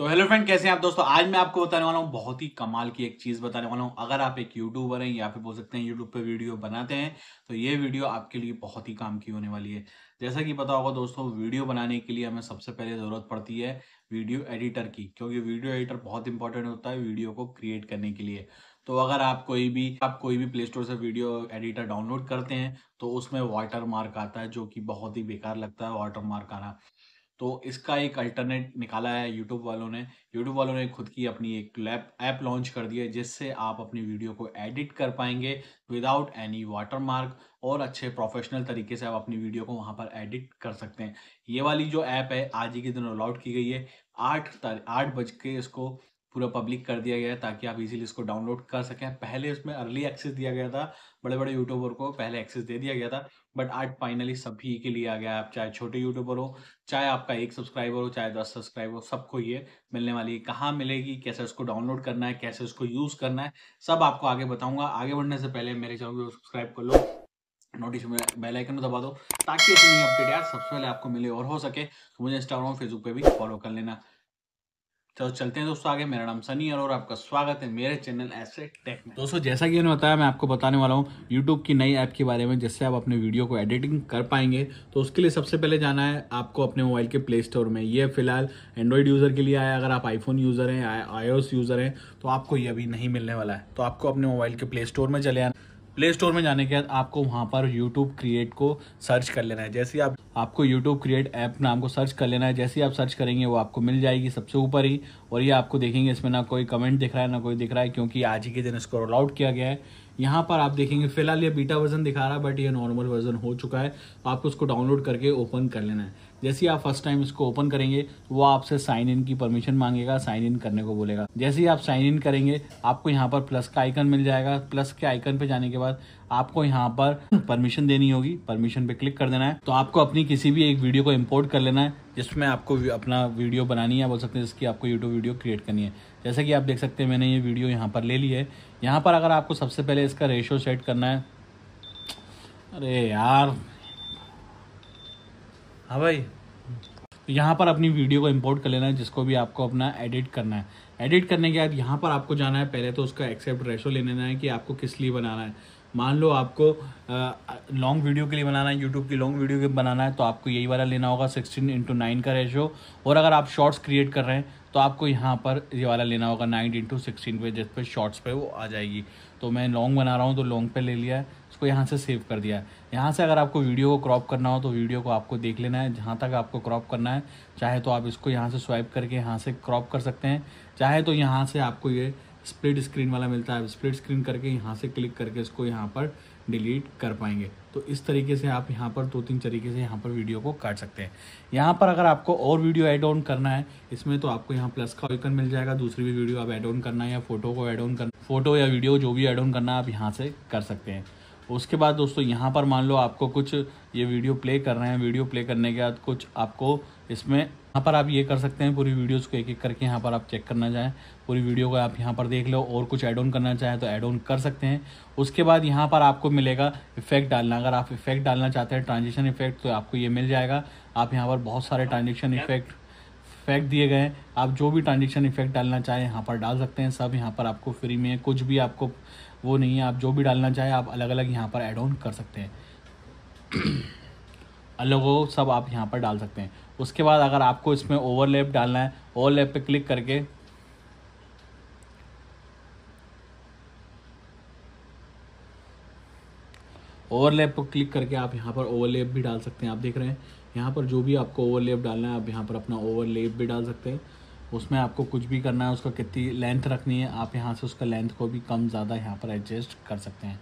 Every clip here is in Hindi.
तो हेलो फ्रेंड कैसे हैं आप दोस्तों आज मैं आपको बताने वाला हूँ बहुत ही कमाल की एक चीज़ बताने वाला हूँ अगर आप एक यूट्यूबर हैं या फिर बोल सकते हैं यूट्यूब पे वीडियो बनाते हैं तो ये वीडियो आपके लिए बहुत ही काम की होने वाली है जैसा कि पता होगा दोस्तों वीडियो बनाने के लिए हमें सबसे पहले ज़रूरत पड़ती है वीडियो एडिटर की क्योंकि वीडियो एडिटर बहुत इंपॉर्टेंट होता है वीडियो को क्रिएट करने के लिए तो अगर आप कोई भी आप कोई भी प्ले स्टोर से वीडियो एडिटर डाउनलोड करते हैं तो उसमें वाटर मार्क आता है जो कि बहुत ही बेकार लगता है वाटर मार्क आना तो इसका एक अल्टरनेट निकाला है यूट्यूब वालों ने यूट्यूब वालों ने खुद की अपनी एक लैब ऐप लॉन्च कर दी है जिससे आप अपनी वीडियो को एडिट कर पाएंगे विदाउट एनी वाटरमार्क और अच्छे प्रोफेशनल तरीके से आप अपनी वीडियो को वहाँ पर एडिट कर सकते हैं ये वाली जो ऐप है आज ही के दिन रोल आउट की गई है आठ तारीख आठ बज के इसको पूरा पब्लिक कर दिया गया है ताकि आप इजीली इसको डाउनलोड कर सकें पहले इसमें अर्ली एक्सेस दिया गया था बड़े बड़े यूट्यूबर को पहले एक्सेस दे दिया गया था बट आज फाइनली सभी के लिए आ गया आप चाहे छोटे यूट्यूबर हो चाहे आपका एक सब्सक्राइबर हो चाहे दस सब्सक्राइबर हो सबको ये मिलने वाली है कहाँ मिलेगी कैसे उसको डाउनलोड करना है कैसे उसको यूज़ करना है सब आपको आगे बताऊंगा आगे बढ़ने से पहले मेरे चैनल को सब्सक्राइब कर लो नोटिस बेल आइकन में दबा दो ताकि ऐसी नई अपडेट यार सबसे पहले आपको मिले और हो सके तो मुझे इंस्टाग्राम फेसबुक पे भी फॉलो कर लेना तो चलते हैं दोस्तों आगे मेरा नाम सनी और आपका स्वागत है मेरे चैनल ऐसे टेक में दोस्तों जैसा कि उन्होंने बताया मैं आपको बताने वाला हूँ यूट्यूब की नई ऐप के बारे में जिससे आप अपने वीडियो को एडिटिंग कर पाएंगे तो उसके लिए सबसे पहले जाना है आपको अपने मोबाइल के प्ले स्टोर में ये फिलहाल एंड्रॉइड यूज़र के लिए आया अगर आप आईफोन यूज़र हैं आई यूज़र हैं तो आपको ये अभी नहीं मिलने वाला है तो आपको अपने मोबाइल के प्ले स्टोर में चले आना प्ले स्टोर में जाने के बाद आपको वहाँ पर यूट्यूब क्रिएट को सर्च कर लेना है जैसे आप आपको यूट्यूब क्रिएट ऐप नाम को सर्च कर लेना है जैसे आप सर्च करेंगे वो आपको मिल जाएगी सबसे ऊपर ही और ये आपको देखेंगे इसमें ना कोई कमेंट दिख रहा है ना कोई दिख रहा है क्योंकि आज ही के दिन इसको रोल आउट किया गया है यहाँ पर आप देखेंगे फिलहाल ये बीटा वर्जन दिखा रहा है बट ये नॉर्मल वर्जन हो चुका है तो आपको उसको डाउनलोड करके ओपन कर लेना है जैसे ही आप फर्स्ट टाइम इसको ओपन करेंगे वो आपसे साइन इन की परमिशन मांगेगा साइन इन करने को बोलेगा जैसे ही आप साइन इन करेंगे आपको यहाँ पर प्लस का आइकन मिल जाएगा प्लस के आइकन पे जाने के बाद आपको यहाँ पर परमिशन देनी होगी परमिशन पे क्लिक कर देना है तो आपको अपनी किसी भी एक वीडियो को इम्पोर्ट कर लेना है जिसमें आपको अपना वीडियो बनानी है बोल सकते हैं जिसकी आपको यूट्यूब वीडियो क्रिएट करनी है जैसे कि आप देख सकते हैं मैंने ये वीडियो यहाँ पर ले ली है यहाँ पर अगर आपको सबसे पहले इसका रेशो सेट करना है अरे यार हाँ भाई तो यहाँ पर अपनी वीडियो को इंपोर्ट कर लेना है जिसको भी आपको अपना एडिट करना है एडिट करने के बाद यहाँ पर आपको जाना है पहले तो उसका एक्सेप्ट रेशो ले लेना है कि आपको किस लिए बनाना है मान लो आपको लॉन्ग वीडियो के लिए बनाना है यूट्यूब की लॉन्ग वीडियो के बनाना है तो आपको यही वाला लेना होगा सिक्सटीन इंटू नाइन का रेशो और अगर आप शॉर्ट्स क्रिएट कर रहे हैं तो आपको यहाँ पर ये वाला लेना होगा नाइन इंटू सिक्सटीन पे जिस पे शॉर्ट्स पे वो आ जाएगी तो मैं लॉन्ग बना रहा हूँ तो लॉन्ग पे ले लिया है इसको यहाँ से सेव कर दिया है यहाँ से अगर आपको वीडियो को क्रॉप करना हो तो वीडियो को आपको देख लेना है जहाँ तक आपको क्रॉप करना है चाहे तो आप इसको यहाँ से स्वाइप करके यहाँ से क्रॉप कर सकते हैं चाहे तो यहाँ से आपको ये स्प्लिट स्क्रीन वाला मिलता है स्प्लिट स्क्रीन करके यहाँ से क्लिक करके इसको यहाँ पर डिलीट कर पाएंगे तो इस तरीके से आप यहाँ पर दो तीन तरीके से यहाँ पर वीडियो को काट सकते हैं यहाँ पर अगर आपको और वीडियो ऐड ऑन करना है इसमें तो आपको यहाँ प्लस का आइकन मिल जाएगा दूसरी भी वीडियो आप ऐड ऑन करना है या फोटो को ऐड ऑन करना फोटो या वीडियो जो भी ऐड ऑन करना है आप यहाँ से कर सकते हैं उसके बाद दोस्तों यहाँ पर मान लो आपको कुछ ये वीडियो प्ले कर रहे हैं वीडियो प्ले करने के बाद कुछ आपको इसमें यहाँ पर आप ये कर सकते हैं पूरी वीडियोस को एक एक करके यहाँ पर आप चेक करना चाहें पूरी वीडियो को आप यहाँ पर देख लो और कुछ ऐड ऑन करना चाहें तो ऐड ऑन कर सकते हैं उसके बाद यहाँ पर आपको मिलेगा इफेक्ट डालना अगर आप इफेक्ट डालना चाहते हैं ट्रांजेक्शन इफेक्ट तो आपको ये मिल जाएगा आप यहाँ पर बहुत सारे ट्रांजेक्शन इफेक्ट इफेक्ट दिए गए हैं आप जो भी ट्रांजेक्शन इफेक्ट डालना चाहें यहाँ पर डाल सकते हैं सब यहाँ पर आपको फ्री में कुछ भी आपको वो नहीं है आप जो भी डालना चाहें आप अलग अलग यहाँ पर एड ऑन कर सकते हैं अलग हो सब आप यहाँ पर डाल सकते हैं उसके बाद अगर आपको इसमें ओवरलैप डालना है ओवरलैप पे क्लिक करके ओवरलैप पर क्लिक करके आप यहाँ पर ओवरलैप भी डाल सकते हैं आप देख रहे हैं यहाँ पर जो भी आपको ओवरलेप डालना है आप यहाँ पर अपना ओवरलेप भी डाल सकते हैं उसमें आपको कुछ भी करना है उसका कितनी लेंथ रखनी है आप यहाँ से उसका लेंथ को भी कम ज़्यादा यहाँ पर एडजस्ट कर सकते हैं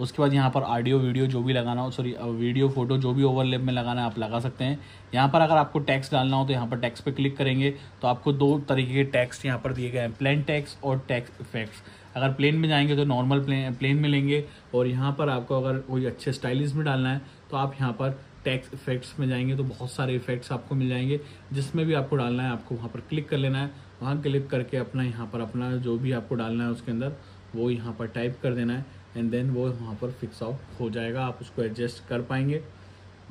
उसके बाद यहाँ पर ऑडियो वीडियो जो भी लगाना हो सॉरी वीडियो फोटो जो भी ओवरलेप में लगाना है आप लगा सकते हैं यहाँ पर अगर आपको टैक्स डालना हो तो यहाँ पर टैक्स पे क्लिक करेंगे तो आपको दो तरीके के टैक्स यहाँ पर दिए गए हैं प्लेन टैक्स और टैक्स इफेक्ट्स अगर प्लेन में जाएंगे तो नॉर्मल प्लेन प्लेन में लेंगे और यहाँ पर आपको अगर कोई अच्छे स्टाइलिश में डालना है तो आप यहाँ पर टैक्स इफेक्ट्स में जाएंगे तो बहुत सारे इफेक्ट्स आपको मिल जाएंगे जिसमें भी आपको डालना है आपको वहाँ पर क्लिक कर लेना है वहाँ क्लिक करके अपना यहाँ पर अपना जो भी आपको डालना है उसके अंदर वो यहाँ पर टाइप कर देना है एंड देन वो वहाँ पर फिक्स आउट हो जाएगा आप उसको एडजस्ट कर पाएंगे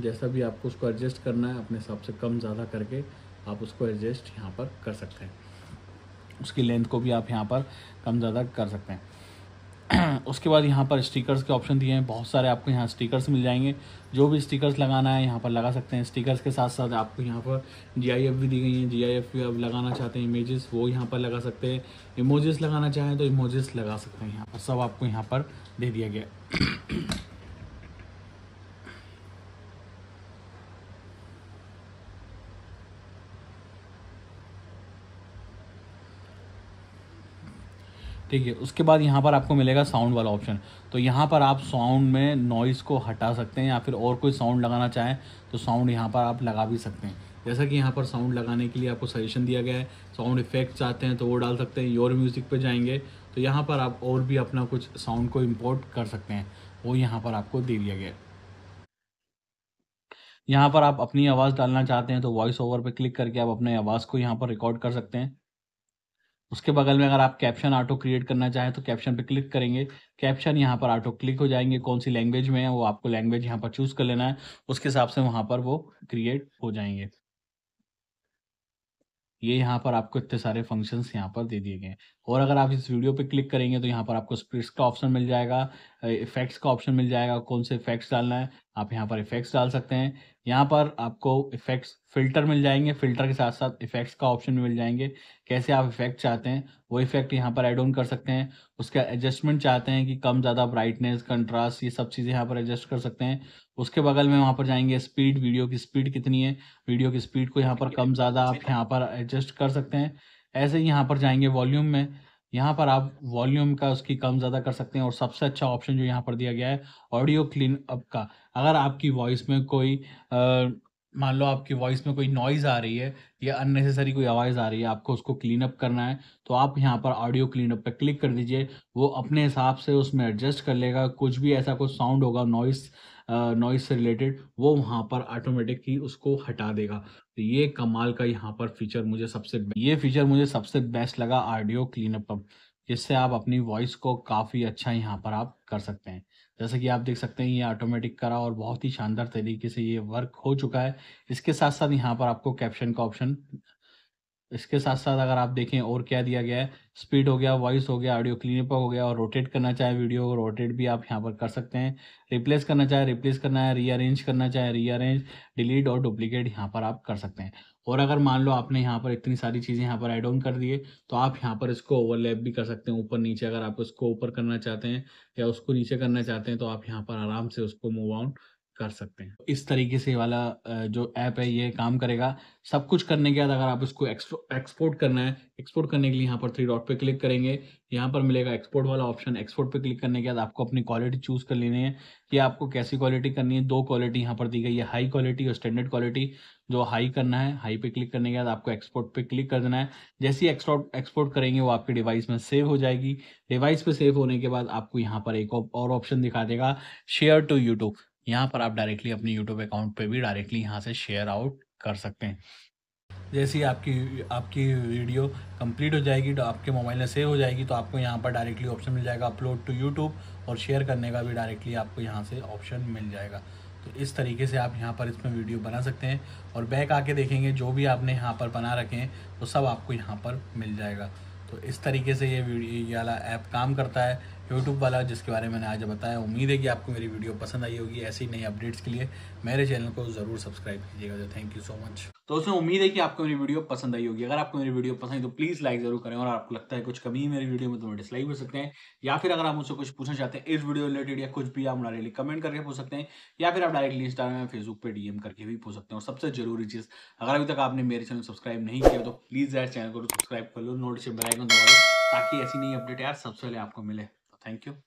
जैसा भी आपको उसको एडजस्ट करना है अपने हिसाब से कम ज़्यादा करके आप उसको एडजस्ट यहाँ पर कर सकते हैं उसकी लेंथ को भी आप यहाँ पर कम ज़्यादा कर सकते हैं उसके बाद यहाँ पर स्टिकर्स के ऑप्शन दिए हैं बहुत सारे आपको यहाँ स्टिकर्स मिल जाएंगे जो भी स्टिकर्स लगाना है यहाँ पर लगा सकते हैं स्टिकर्स के साथ साथ आपको यहाँ पर जी भी दी गई हैं जी आई भी आप लगाना चाहते हैं इमेजेस वो यहाँ पर लगा सकते हैं इमोजेस लगाना चाहें तो इमोजेस लगा सकते हैं यहाँ पर सब आपको यहाँ पर दे दिया गया ठीक है उसके बाद यहाँ पर आपको मिलेगा साउंड वाला ऑप्शन तो यहाँ पर आप साउंड में नॉइज़ को हटा सकते हैं या फिर और कोई साउंड लगाना चाहें तो साउंड यहाँ पर आप लगा भी सकते हैं जैसा कि यहाँ पर साउंड लगाने के लिए आपको सजेशन दिया गया है साउंड इफेक्ट चाहते हैं तो वो डाल सकते हैं योर म्यूज़िक पे जाएंगे तो यहाँ पर आप और भी अपना कुछ साउंड को इम्पोर्ट कर सकते हैं वो यहाँ पर आपको दे दिया गया यहाँ पर आप अपनी आवाज़ डालना चाहते हैं तो वॉइस ओवर पर क्लिक करके आप अपने आवाज़ को यहाँ पर रिकॉर्ड कर सकते हैं उसके बगल में अगर आप कैप्शन ऑटो क्रिएट करना चाहें तो कैप्शन पे क्लिक करेंगे कैप्शन यहाँ पर ऑटो क्लिक हो जाएंगे कौन सी लैंग्वेज में है वो आपको लैंग्वेज यहाँ पर चूज कर लेना है उसके हिसाब से वहाँ पर वो क्रिएट हो जाएंगे ये यहाँ पर आपको इतने सारे फंक्शंस यहाँ पर दे दिए गए हैं और अगर आप इस वीडियो पे क्लिक करेंगे तो यहाँ पर आपको स्प्रिट्स का ऑप्शन मिल जाएगा इफेक्ट्स का ऑप्शन मिल जाएगा कौन से इफेक्ट्स डालना है आप यहाँ पर इफेक्ट्स डाल सकते हैं यहाँ पर आपको इफेक्ट्स फिल्टर मिल जाएंगे फिल्टर के साथ साथ इफेक्ट्स का ऑप्शन मिल जाएंगे कैसे आप इफेक्ट चाहते हैं वो इफेक्ट यहाँ पर एड ऑन कर सकते हैं उसका एडजस्टमेंट चाहते हैं कि कम ज़्यादा ब्राइटनेस कंट्रास्ट ये सब चीज़ें यहाँ पर एडजस्ट कर सकते हैं उसके बगल में वहाँ पर जाएंगे स्पीड वीडियो की स्पीड कितनी है वीडियो की स्पीड को यहाँ पर कम ज़्यादा आप यहाँ पर एडजस्ट कर सकते हैं ऐसे ही यहाँ पर जाएंगे वॉल्यूम में यहाँ पर आप वॉल्यूम का उसकी कम ज़्यादा कर सकते हैं और सबसे अच्छा ऑप्शन जो यहाँ पर दिया गया है ऑडियो क्लीन अप का अगर आपकी वॉइस में कोई आ, मान लो आपकी वॉइस में कोई नॉइज़ आ रही है या अननेसेसरी कोई आवाज़ आ रही है आपको उसको क्लीन अप करना है तो आप यहाँ पर ऑडियो क्लीन अप पर क्लिक कर दीजिए वो अपने हिसाब से उसमें एडजस्ट कर लेगा कुछ भी ऐसा कुछ साउंड होगा नॉइस नॉइस से रिलेटेड वो वहाँ पर ऑटोमेटिक ही उसको हटा देगा तो ये कमाल का यहाँ पर फीचर मुझे सबसे ये फीचर मुझे सबसे बेस्ट लगा ऑडियो क्लीन अप जिससे आप अपनी वॉइस को काफ़ी अच्छा यहाँ पर आप कर सकते हैं जैसे कि आप देख सकते हैं ये ऑटोमेटिक करा और बहुत ही शानदार तरीके से ये वर्क हो चुका है इसके साथ साथ यहाँ पर आपको कैप्शन का ऑप्शन इसके साथ साथ अगर आप देखें और क्या दिया गया है स्पीड हो गया वॉइस हो गया ऑडियो क्लीनअप हो गया और रोटेट करना चाहे वीडियो को रोटेट भी आप यहाँ पर कर सकते हैं रिप्लेस करना चाहे रिप्लेस करना है रीअरेंज करना चाहे रीअरेंज डिलीट और डुप्लीकेट यहाँ पर आप कर सकते हैं और अगर मान लो आपने यहाँ पर इतनी सारी चीज़ें यहाँ पर एड ऑन कर दिए तो आप यहाँ पर इसको ओवरलैप भी कर सकते हैं ऊपर नीचे अगर आप उसको ऊपर करना चाहते हैं या उसको नीचे करना चाहते हैं तो आप यहाँ पर आराम से उसको मूव आउट कर सकते हैं इस तरीके से वाला जो ऐप है ये काम करेगा सब कुछ करने के बाद अगर आप इसको एक्सपोर्ट करना है एक्सपोर्ट करने के लिए यहाँ पर थ्री डॉट पे क्लिक करेंगे यहाँ पर मिलेगा एक्सपोर्ट वाला ऑप्शन एक्सपोर्ट पे क्लिक करने के बाद आपको अपनी क्वालिटी चूज कर लेनी है कि आपको कैसी क्वालिटी करनी है दो क्वालिटी यहाँ पर दी गई है हाई क्वालिटी और स्टैंडर्ड क्वालिटी जो हाई करना है हाई पे क्लिक करने के बाद आपको एक्सपोर्ट पे क्लिक कर देना है जैसे ही एक्सपोर्ट एक्सपोर्ट करेंगे वो आपके डिवाइस में सेव हो जाएगी डिवाइस पे सेव होने के बाद आपको यहाँ पर एक और ऑप्शन दिखा देगा शेयर टू यूट्यूब यहाँ पर आप डायरेक्टली अपने यूट्यूब अकाउंट पे भी डायरेक्टली यहाँ से शेयर आउट कर सकते हैं जैसे ही आपकी आपकी वीडियो कंप्लीट हो जाएगी तो आपके मोबाइल में सेव हो जाएगी तो आपको यहाँ पर डायरेक्टली ऑप्शन मिल जाएगा अपलोड टू यूट्यूब और शेयर करने का भी डायरेक्टली आपको यहाँ से ऑप्शन मिल जाएगा तो इस तरीके से आप यहाँ पर इसमें वीडियो बना सकते हैं और बैक आके देखेंगे जो भी आपने यहाँ पर बना रखे हैं वो सब आपको यहाँ पर मिल जाएगा तो इस तरीके से ये वीडियो वाला ऐप काम करता है यूट्यूब वाला जिसके बारे में मैंने आज बताया उम्मीद है कि आपको मेरी वीडियो पसंद आई होगी ऐसी नई अपडेट्स के लिए मेरे चैनल को ज़रूर सब्सक्राइब कीजिएगा थैंक यू सो मच दोस्तों उम्मीद है कि आपको मेरी वीडियो पसंद आई होगी अगर आपको मेरी वीडियो पसंद है तो प्लीज़ लाइक जरूर करें और आपको लगता है कुछ कमी है मेरी वीडियो में तो डिसलाइक कर सकते हैं या फिर अगर आप मुझसे कुछ पूछना चाहते हैं इस वीडियो रिलेटेड या कुछ भी आप डायरेक्टली कमेंट करके पूछ सकते हैं या फिर आप डायरेक्टली इंस्टाग्राम फेसबुक पर डीएम करके भी पूछ सकते हैं और सबसे जरूरी चीज़ अगर अभी तक आपने मेरे चैनल सब्सक्राइब नहीं किया तो प्लीज़ चैनल को सब्सक्राइब कर लो नोटिस बेलाइकन दबा लो ताकि ऐसी नई अपडेट यार सबसे पहले आपको मिले Thank you.